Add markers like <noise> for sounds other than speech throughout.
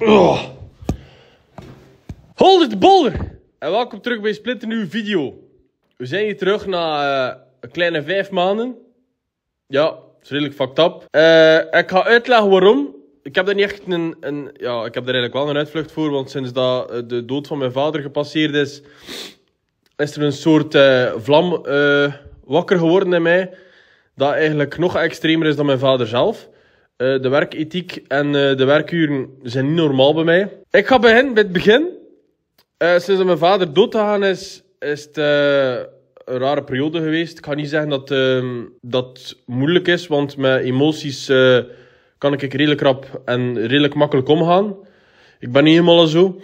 Oh. de Bolder! En welkom terug bij Splitten Nieuwe Video. We zijn hier terug na eh, een kleine vijf maanden. Ja, is redelijk fucked up. Eh, ik ga uitleggen waarom. Ik heb daar niet echt een, een, Ja, ik heb daar eigenlijk wel een uitvlucht voor. Want sinds dat eh, de dood van mijn vader gepasseerd is... is er een soort vlam wakker geworden in mij... dat eigenlijk nog extremer is dan mijn vader zelf. Eh, de werkethiek en eh, de werkuren zijn niet normaal bij mij. Ik ga beginnen bij het begin. Eh, sinds mijn vader dood is, is het een rare periode geweest. Ik ga niet zeggen dat ehm, dat moeilijk is, want met emoties kan ik redelijk rap en redelijk makkelijk omgaan. Ik ben niet helemaal zo.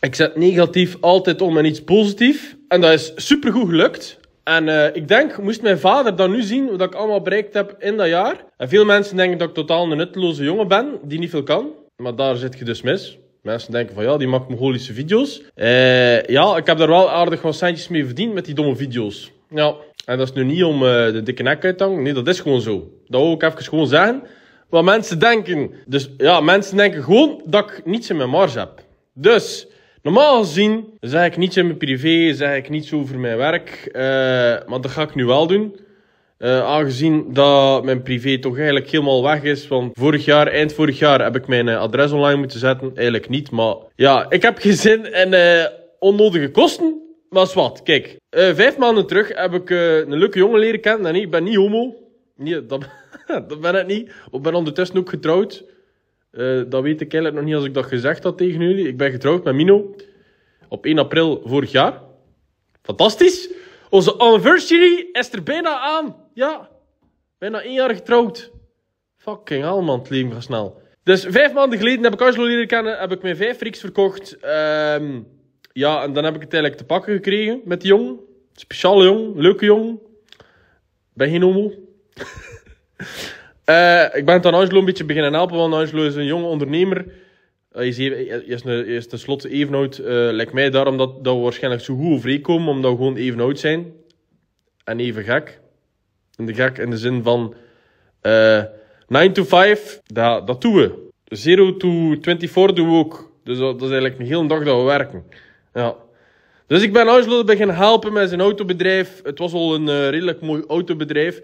Ik zet negatief altijd om in iets positiefs. En dat is supergoed gelukt. En eh, ik denk, moest mijn vader dan nu zien wat ik allemaal bereikt heb in dat jaar. En veel mensen denken dat ik totaal een nutteloze jongen ben, die niet veel kan. Maar daar zit je dus mis. Mensen denken van ja, die maakt Mongolische video's. Eh, ja, ik heb daar wel aardig wat centjes mee verdiend met die domme video's. Ja, en dat is nu niet om eh, de dikke nek uit te hangen. Nee, dat is gewoon zo. Dat wil ik even gewoon zeggen. Wat mensen denken. Dus ja, mensen denken gewoon dat ik niets in mijn marge heb. Dus Normaal gezien zeg ik niets in mijn privé, zeg ik niets over mijn werk. Eh, maar dat ga ik nu wel doen. Eh, aangezien dat mijn privé toch eigenlijk helemaal weg is. Want vorig jaar, eind vorig jaar, heb ik mijn eh, adres online moeten zetten. Eigenlijk niet, maar ja, ik heb gezin en onnodige kosten. Maar wat, kijk. vijf maanden terug heb ik een leuke jongen leren kennen. nee, ik ben niet homo. Nee, dat, <laughs> dat ben ik niet. Ik ben ondertussen ook getrouwd. Eh, dat weet ik eigenlijk nog niet als ik dat gezegd had tegen jullie. Ik ben getrouwd met Mino op 1 april vorig jaar. Fantastisch! Onze anniversary is er bijna aan. Ja, bijna één jaar getrouwd. Fucking hell, man, het leven gaat snel. Dus vijf maanden geleden heb ik Angelo leren kennen, heb ik mijn vijf freaks verkocht. Ehm, ja, en dan heb ik het eigenlijk te pakken gekregen met die jong. Speciaal jong, leuke jong. Ben geen homo. <laughs> Eh, ik ben het aan Angelo een beetje beginnen helpen, want Angelo is een jonge ondernemer. Eh, hij is, is, is tenslotte even oud, eh, lijkt mij, daarom dat, we waarschijnlijk zo goed overeenkomen, omdat we gewoon even oud zijn. En even gek. En de gek in de zin van uh, 9 to 5, dat, dat doen we. 0 to 24 doen we ook. Dus dat, is eigenlijk een hele dag dat we werken. Ja. Dus ik ben Angelo beginnen helpen met zijn autobedrijf. Het was al een redelijk mooi autobedrijf.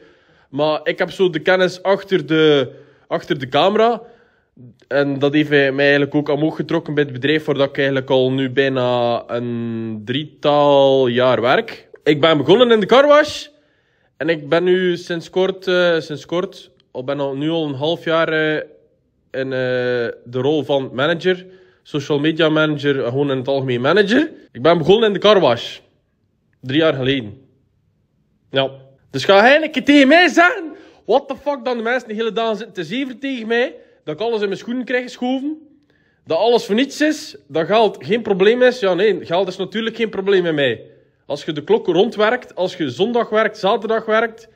Maar ik heb zo de kennis achter de, achter de camera. En dat heeft mij eigenlijk ook omhoog getrokken bij het bedrijf voordat ik eigenlijk al nu bijna een drietal jaar werk. Ik ben begonnen in de carwash. En ik ben nu sinds kort, eh, sinds kort al ben al, nu al een half jaar eh, in eh, de rol van manager. Social media manager, gewoon in het algemeen manager. Ik ben begonnen in de carwash. Drie jaar geleden. Ja. Dus ga eigenlijk tegen mij zeggen, what the fuck, dan de mensen de hele dag zitten te zeven tegen mij, dat ik alles in mijn schoenen krijg geschoven, dat alles voor niets is, dat geld geen probleem is. Ja nee, geld is natuurlijk geen probleem met mij. Als je de klok rondwerkt, als je zondag werkt, zaterdag werkt,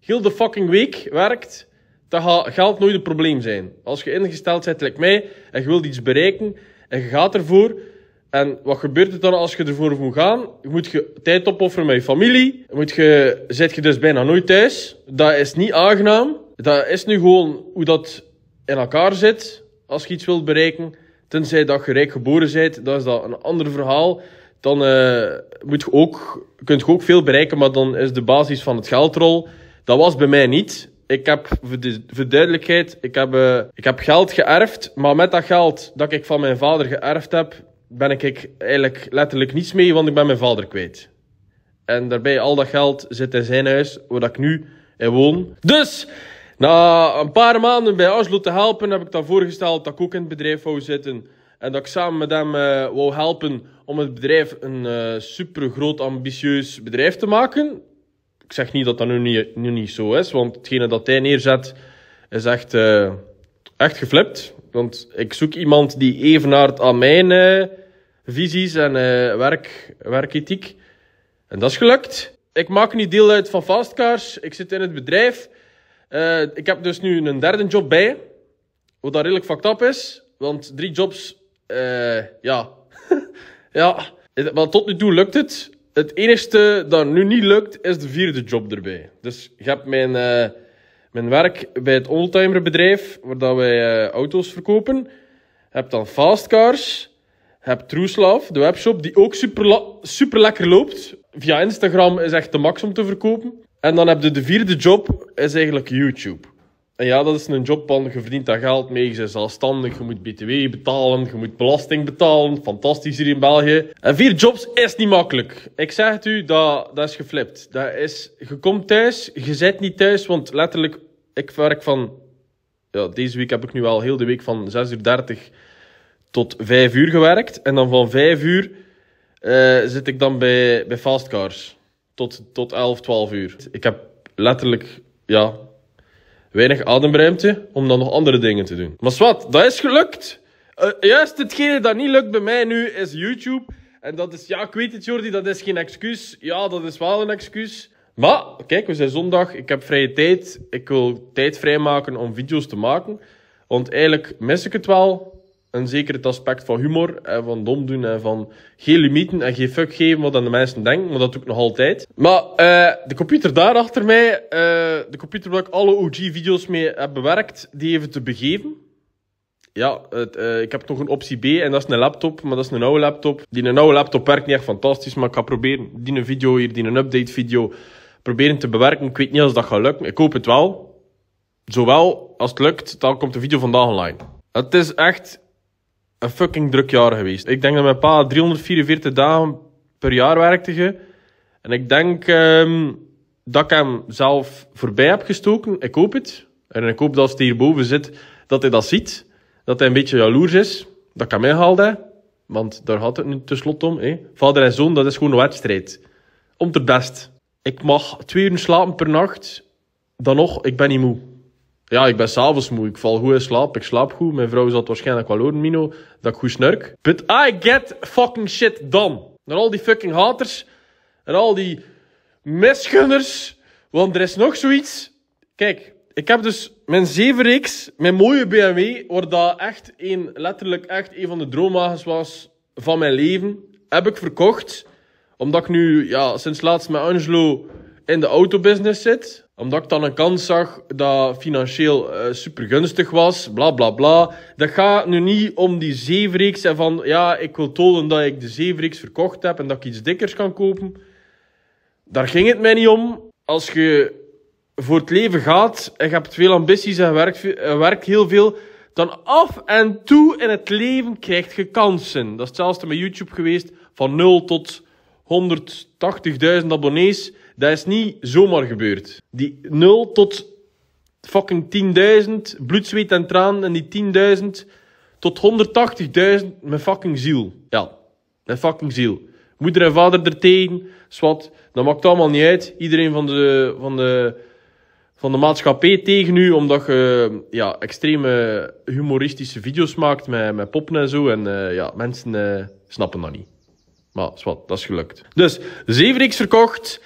heel de fucking week werkt, dan gaat geld nooit een probleem zijn. Als je ingesteld bent, like mij, en je wilt iets bereiken, en je gaat ervoor, en wat gebeurt er dan als je ervoor moet gaan? Moet je tijd opofferen met je familie? Moet je, zit je dus bijna nooit thuis? Dat is niet aangenaam. Dat is nu gewoon hoe dat in elkaar zit. Als je iets wilt bereiken. Tenzij dat je rijk geboren bent, dan is dat een ander verhaal. Dan uh, moet je ook, kunt je ook veel bereiken, maar dan is de basis van het geldrol. Dat was bij mij niet. Ik heb, voor, de, duidelijkheid, ik heb, eh, ik heb geld geërfd. Maar met dat geld dat ik van mijn vader geërfd heb, ben ik eigenlijk letterlijk niets mee, want ik ben mijn vader kwijt. En daarbij al dat geld zit in zijn huis, waar ik nu in woon. Dus, na een paar maanden bij Oslo te helpen, heb ik dan voorgesteld dat ik ook in het bedrijf wou zitten. En dat ik samen met hem uh, wou helpen om het bedrijf een uh, eh, super groot, ambitieus bedrijf te maken. Ik zeg niet dat dat nu niet, nu niet zo is, want hetgene dat hij neerzet is echt, eh, echt geflipt. Want ik zoek iemand die evenaard aan mijn visies en eh, werk, werkethiek. En dat is gelukt. Ik maak nu deel uit van Fastcars. Ik zit in het bedrijf. Eh, ik heb dus nu een derde job bij. Wat dat redelijk fucked up is. Want drie jobs... Uh, ja. <laughs> ja. Maar tot nu toe lukt het. Het enige dat nu niet lukt, is de vierde job erbij. Dus ik heb mijn, mijn werk bij het bedrijf waar dat wij auto's verkopen. Ik heb dan Fastcars heb Trueslav, de webshop, die ook super, super lekker loopt. Via Instagram is echt de max om te verkopen. En dan heb je de vierde job, is eigenlijk YouTube. En ja, dat is een van Je verdient daar geld mee. Je bent zelfstandig. Je moet BTW betalen. Je moet belasting betalen. Fantastisch hier in België. En vier jobs is niet makkelijk. Ik zeg het u, dat, dat is geflipt. Dat is, je komt thuis. Je zit niet thuis. Want letterlijk, ik werk van. Ja, deze week heb ik nu al heel de week van 6.30 uur tot vijf uur gewerkt. En dan van vijf uur uh, zit ik dan bij, bij fastcars. Tot, tot 11, 12 uur. Ik heb letterlijk ja, weinig ademruimte om dan nog andere dingen te doen. Maar zwart, dat is gelukt. Uh, juist hetgene dat niet lukt bij mij nu is YouTube. En dat is, ja, ik weet het Jordi, dat is geen excuus. Ja, dat is wel een excuus. Maar, kijk, we zijn zondag, ik heb vrije tijd. Ik wil tijd vrijmaken om video's te maken. Want eigenlijk mis ik het wel, en zeker het aspect van humor en van dom doen en van geen limieten en geen fuck geven wat aan de mensen denken, maar dat doe ik nog altijd. Maar uh, de computer daar achter mij, uh, de computer waar ik alle OG-video's mee heb bewerkt, die even te begeven. Ja, het, eh, ik heb nog een optie B en dat is een laptop, maar dat is een oude laptop. Die een oude laptop werkt niet echt fantastisch, maar ik ga proberen die een video hier, die een update video, proberen te bewerken. Ik weet niet of dat gaat lukken, ik hoop het wel. Zowel als het lukt, dan komt de video vandaag online. Het is echt een fucking druk jaar geweest. Ik denk dat mijn pa 344 dagen per jaar werkte. Je. En ik denk ehm, dat ik hem zelf voorbij heb gestoken. Ik hoop het. En ik hoop dat als hij hierboven zit, dat hij dat ziet. Dat hij een beetje jaloers is. Dat ik hem inhaalde. Want daar gaat het nu tenslotte om. Hè. Vader en zoon, dat is gewoon een wedstrijd. Om te best. Ik mag twee uur slapen per nacht. Dan nog, ik ben niet moe. Ja, ik ben s'avonds moe. Ik val goed in slaap. Ik slaap goed. Mijn vrouw zat waarschijnlijk wel horen, Mino, dat ik goed snurk. But I get fucking shit done. Naar al die fucking haters. En al die misgunners. Want er is nog zoiets. Kijk, ik heb dus mijn 7-reeks, mijn mooie BMW, waar dat echt een, letterlijk echt een van de droomwagens was van mijn leven, heb ik verkocht. Omdat ik nu ja, sinds laatst met Angelo in de autobusiness zit omdat ik dan een kans zag dat financieel uh, eh, super gunstig was, bla bla bla. Dat gaat nu niet om die zeevreeks en van ja, ik wil tonen dat ik de zeevreeks verkocht heb en dat ik iets dikkers kan kopen. Daar ging het mij niet om. Als je voor het leven gaat en je hebt veel ambities en werkt, werkt heel veel, dan af en toe in het leven krijg je kansen. Dat is hetzelfde met YouTube geweest, van 0 tot 180.000 abonnees dat is niet zomaar gebeurd. Die 0 tot fucking 10.000, bloed, zweet en tranen. En die 10.000 tot 180.000 met fucking ziel. Ja, met fucking ziel. Moeder en vader ertegen, swat Dat maakt allemaal niet uit. Iedereen van de, van de, van de maatschappij tegen u, omdat je ja, extreme humoristische video's maakt met, met poppen en zo. En eh, ja, mensen eh, snappen dat niet. Maar swat dat is gelukt. Dus, zeven x verkocht.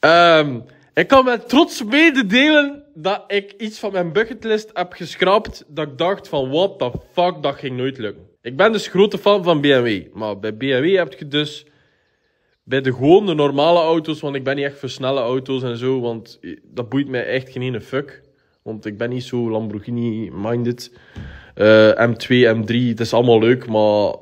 Ehm, ik kan met trots mededelen dat ik iets van mijn bucketlist heb geschrapt dat ik dacht van what the fuck, dat ging nooit lukken. Ik ben dus grote fan van BMW, maar bij BMW heb je dus bij de gewone normale auto's, want ik ben niet echt voor snelle auto's en zo, want dat boeit mij echt geen ene fuck. Want ik ben niet zo Lamborghini-minded. M2, eh, M3, het is allemaal leuk, maar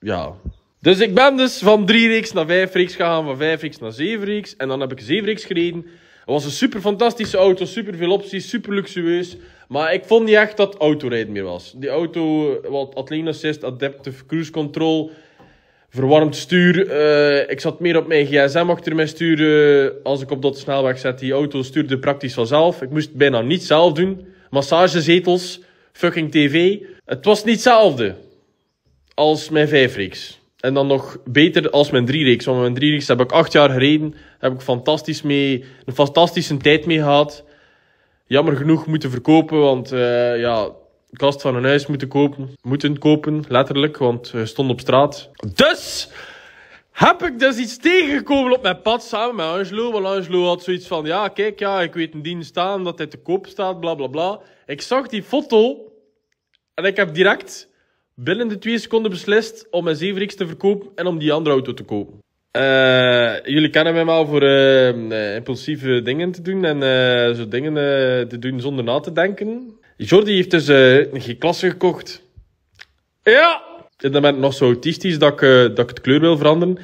ja, dus ik ben dus van drie reeks naar vijf reeks gegaan, van vijf reeks naar zeven reeks. En dan heb ik zeven reeks gereden. Het was een super fantastische auto, super veel opties, super luxueus. Maar ik vond niet echt dat autorijden meer was. Die auto, wat Atlane Assist, Adaptive Cruise Control, verwarmd stuur. Eh, ik zat meer op mijn gsm achter mijn stuur als ik op dat snelweg zat. Die auto stuurde praktisch vanzelf. Ik moest bijna niet zelf doen. Massagezetels, fucking tv. Het was niet hetzelfde als mijn reeks. En dan nog beter als mijn driereeks. Want mijn driereeks heb ik acht jaar gereden. Daar heb ik fantastisch mee, een fantastische tijd mee gehad. Jammer genoeg moeten verkopen, want uh, ja, kast van een huis moeten kopen. Moeten kopen, letterlijk, want stond op straat. Dus heb ik dus iets tegengekomen op mijn pad samen met Angelo. Want Angelo had zoiets van, ja kijk, ja, ik weet een dien staan dat hij te koop staat, bla bla bla. Ik zag die foto en ik heb direct binnen de twee seconden beslist om mijn 7 te verkopen en om die andere auto te kopen. Uh, jullie kennen mij maar voor eh, eh, impulsieve dingen te doen en zo dingen te doen zonder na te denken. Jordi heeft dus een G-klasse gekocht. Ja! Ik ben nog zo autistisch dat ik, dat ik het kleur wil veranderen.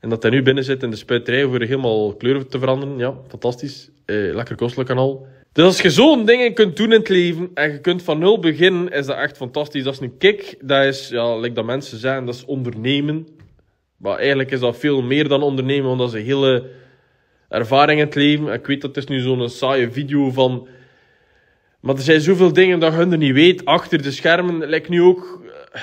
En dat hij nu binnen zit in de spuiterij voor helemaal kleur te veranderen. Ja, fantastisch. lekker kostelijk en al. Dus als je zo'n dingen kunt doen in het leven en je kunt van nul beginnen, is dat echt fantastisch. Dat is een kick. Dat is, ja, like dat mensen zijn. dat is ondernemen. Maar eigenlijk is dat veel meer dan ondernemen, want dat is een hele ervaring in het leven. Ik weet dat het is nu zo'n saaie video van... Maar er zijn zoveel dingen dat hun er niet weet. Achter de schermen lijkt nu ook... Eh,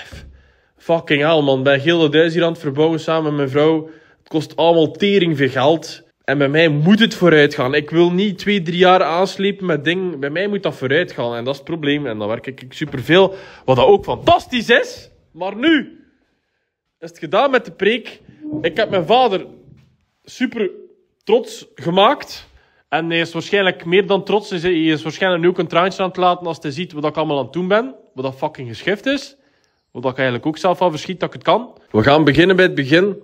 fucking hell, man. Ik ben heel hier aan het verbouwen samen met mijn vrouw. Het kost allemaal tering veel geld. En bij mij moet het vooruit gaan. Ik wil niet twee, drie jaar aanslepen met dingen. Bij mij moet dat vooruit gaan. En dat is het probleem. En dan werk ik superveel. Wat dat ook fantastisch is. Maar nu is het gedaan met de preek. Ik heb mijn vader super trots gemaakt. En hij is waarschijnlijk meer dan trots. Hij is waarschijnlijk nu ook een traantje aan het laten als hij ziet wat ik allemaal aan het doen ben. Wat dat fucking geschift is. Wat ik eigenlijk ook zelf al verschiet dat ik het kan. We gaan beginnen bij het begin.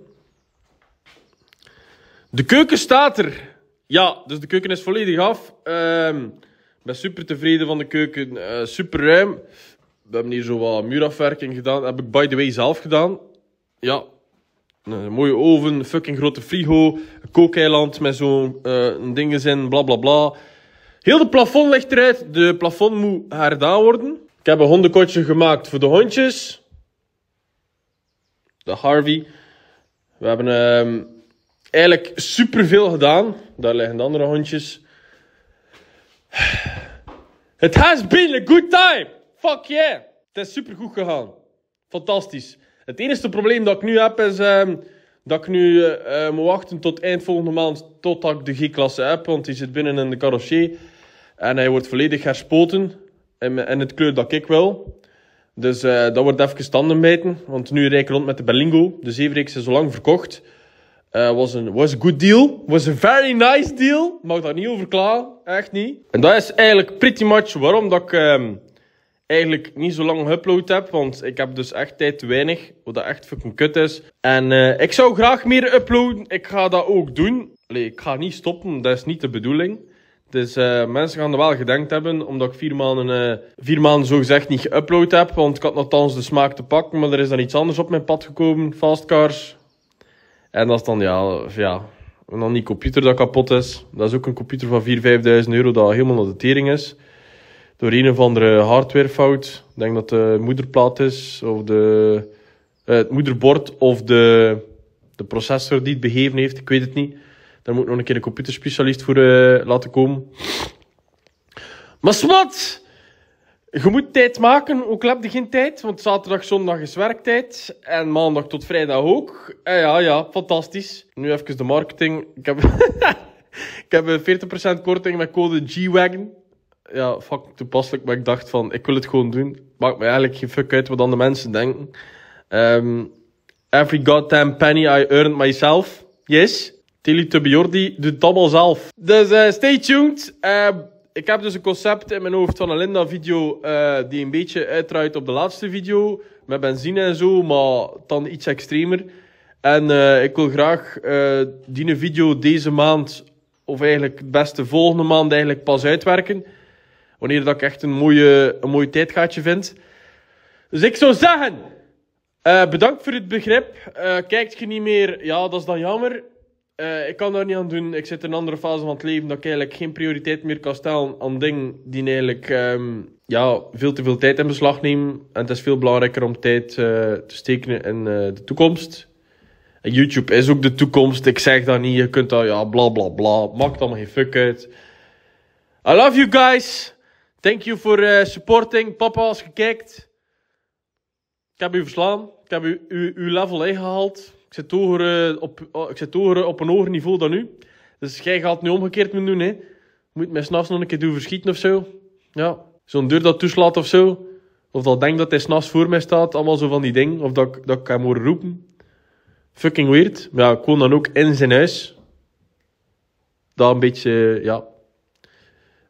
De keuken staat er. Ja, dus de keuken is volledig af. Ehm, ik ben super tevreden van de keuken. Eh, super ruim. We hebben hier zo wat muurafwerking gedaan. Dat heb ik by the way zelf gedaan. Ja. Een mooie oven, fucking grote frigo, een kookeiland met zo'n uh, eh, dingen in, bla bla bla. Heel de plafond ligt eruit. De plafond moet herdaan worden. Ik heb een hondenkotje gemaakt voor de hondjes. De Harvey. We hebben um, eigenlijk superveel gedaan. Daar liggen de andere hondjes. Het has been a good time. Fuck yeah. Het is supergoed gegaan. Fantastisch. Het enige probleem dat ik nu heb is ehm, dat ik nu eh, eh, moet wachten tot eind volgende maand tot ik de G-klasse heb. Want die zit binnen in de carrossier. En hij wordt volledig herspoten in, in het kleur dat ik wil. Dus eh, dat wordt even standen meten. Want nu ik rond met de Berlingo. De zeereeks is zo lang verkocht. Eh, was, een, was good deal. Was een very nice deal. Mag daar niet over klagen. Echt niet. En dat is eigenlijk pretty much waarom dat ik ehm, eigenlijk niet zo lang geüpload heb. Want ik heb dus echt tijd te weinig. Wat dat echt fucking kut is. En eh, ik zou graag meer uploaden. Ik ga dat ook doen. Allee, ik ga niet stoppen. Dat is niet de bedoeling. Dus eh, mensen gaan er wel gedenkt hebben, omdat ik vier maanden, vier maanden zogezegd niet geüpload heb. Want ik had nogthans de smaak te pakken, maar er is dan iets anders op mijn pad gekomen. Fast cars. En dat is dan, ja, ja. En dan die computer dat kapot is. Dat is ook een computer van 4.000, 5.000 euro dat helemaal naar de tering is. Door een of andere hardwarefout. Ik denk dat de moederplaat is, of de, eh, het moederbord, of de, de processor die het beheven heeft. Ik weet het niet. Daar moet nog een keer een computerspecialist voor eh, laten komen. Maar wat? Je moet tijd maken, ook al heb je geen tijd, want zaterdag, zondag is werktijd. En maandag tot vrijdag ook. En eh, ja, ja, fantastisch. Nu even de marketing. Ik heb, <laughs> ik heb eh, een 40% korting met code G-Wagon. Ja, fuck toepasselijk, maar ik dacht van, ik wil het gewoon doen. Maakt me eigenlijk geen fuck uit wat andere mensen denken. Um, every goddamn penny I earned myself. Yes. Tilly Jordi doet het allemaal zelf. Dus uh, stay tuned ik heb dus een concept in mijn hoofd van een Linda-video eh, die een beetje uitruidt op de laatste video. Met benzine en zo, maar dan iets extremer. En eh, ik wil graag uh, die video deze maand, of eigenlijk het beste volgende maand, eigenlijk pas uitwerken. Wanneer dat ik echt een, mooie, een mooi tijdgaatje vind. Dus ik zou zeggen, bedankt voor het begrip. kijkt je niet meer, ja, dat is dan jammer. Eh, ik kan daar niet aan doen. Ik zit in een andere fase van het leven dat ik eigenlijk geen prioriteit meer kan stellen aan dingen die eigenlijk ehm, ja, veel te veel tijd in beslag nemen. En het is veel belangrijker om tijd eh, te steken in eh, de toekomst. En YouTube is ook de toekomst. Ik zeg dat niet. Je kunt al ja, bla bla bla. Maakt allemaal geen fuck uit. I love you guys. Thank you for supporting. Papa als gekeken Ik heb u verslaan. Ik heb u, uw level ingehaald. Ik zit hoger, eh, op, oh, ik zit hoger op een hoger niveau dan u. Dus jij gaat nu omgekeerd moeten doen. Hè. moet moet mij s'nachts nog een keer doen verschieten of zo. Ja. Zo'n deur dat toeslaat of zo. Of dat denkt dat hij s'nachts voor mij staat. Allemaal zo van die dingen. Of dat, dat ik hem hoor roepen. Fucking weird. Maar ja, ik woon dan ook in zijn huis. Dat een beetje, eh, ja...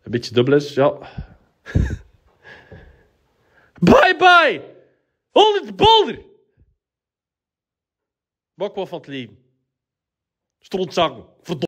Een beetje dubbel is, ja. <laughs> bye bye! Hold it bolder! wel van het leven. Strontzang.